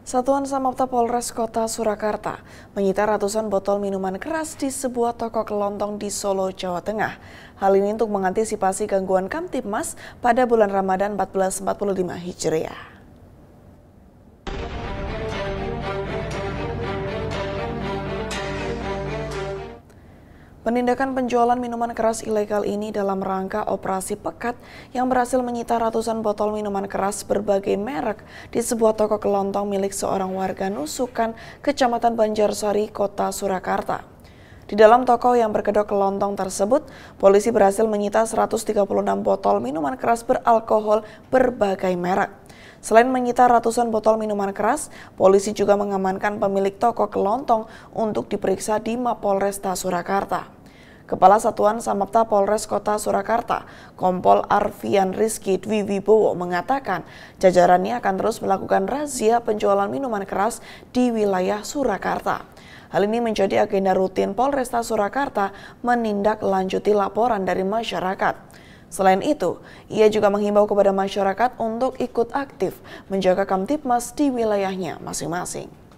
Satuan Samapta Polres Kota Surakarta menyita ratusan botol minuman keras di sebuah toko kelontong di Solo, Jawa Tengah. Hal ini untuk mengantisipasi gangguan Kamtipmas pada bulan Ramadan 1445 Hijriah. Penindakan penjualan minuman keras ilegal ini dalam rangka operasi pekat yang berhasil menyita ratusan botol minuman keras berbagai merek di sebuah toko kelontong milik seorang warga Nusukan, Kecamatan Banjarsari, Kota Surakarta. Di dalam toko yang berkedok kelontong tersebut, polisi berhasil menyita 136 botol minuman keras beralkohol berbagai merek. Selain menyita ratusan botol minuman keras, polisi juga mengamankan pemilik toko kelontong untuk diperiksa di Mapolresta Surakarta. Kepala Satuan Samapta Polres Kota Surakarta, Kompol Arfian Rizky Dwi Wibowo mengatakan jajarannya akan terus melakukan razia penjualan minuman keras di wilayah Surakarta. Hal ini menjadi agenda rutin Polresta Surakarta menindaklanjuti laporan dari masyarakat. Selain itu, ia juga menghimbau kepada masyarakat untuk ikut aktif menjaga Kamtipmas di wilayahnya masing-masing.